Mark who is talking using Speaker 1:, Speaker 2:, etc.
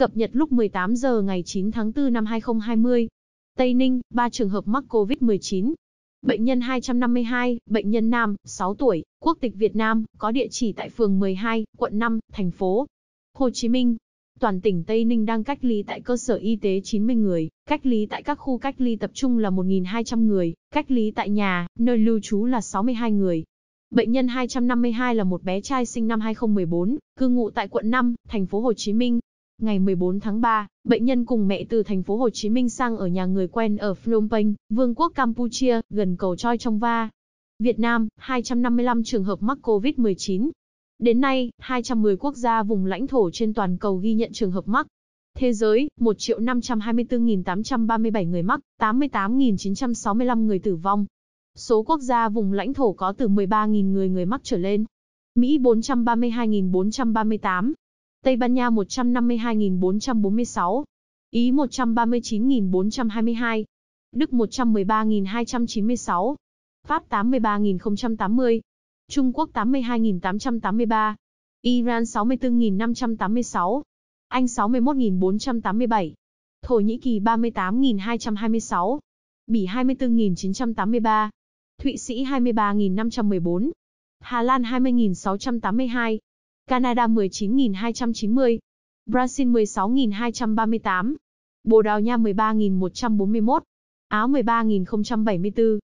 Speaker 1: Cập nhật lúc 18 giờ ngày 9 tháng 4 năm 2020. Tây Ninh, 3 trường hợp mắc COVID-19. Bệnh nhân 252, bệnh nhân nam, 6 tuổi, quốc tịch Việt Nam, có địa chỉ tại phường 12, quận 5, thành phố Hồ Chí Minh. Toàn tỉnh Tây Ninh đang cách ly tại cơ sở y tế 90 người, cách ly tại các khu cách ly tập trung là 1.200 người, cách ly tại nhà, nơi lưu trú là 62 người. Bệnh nhân 252 là một bé trai sinh năm 2014, cư ngụ tại quận 5, thành phố Hồ Chí Minh, Ngày 14 tháng 3, bệnh nhân cùng mẹ từ thành phố Hồ Chí Minh sang ở nhà người quen ở Phnom Penh, Vương quốc Campuchia, gần cầu Choi Trong Va. Việt Nam, 255 trường hợp mắc COVID-19. Đến nay, 210 quốc gia vùng lãnh thổ trên toàn cầu ghi nhận trường hợp mắc. Thế giới, 1 524.837 người mắc, 88.965 người tử vong. Số quốc gia vùng lãnh thổ có từ 13.000 người người mắc trở lên. Mỹ 432.438, Tây Ban Nha 152.446, Ý 139.422, Đức 113.296, Pháp 83.080, Trung Quốc 82.883, Iran 64.586, Anh 61.487, Thổ Nhĩ Kỳ 38.226, Bỉ 24.983, Thụy Sĩ 23.514, Hà Lan 20.682, Canada 19.290, Brazil 16.238, Bồ Đào Nha 13.141, Áo 13.074,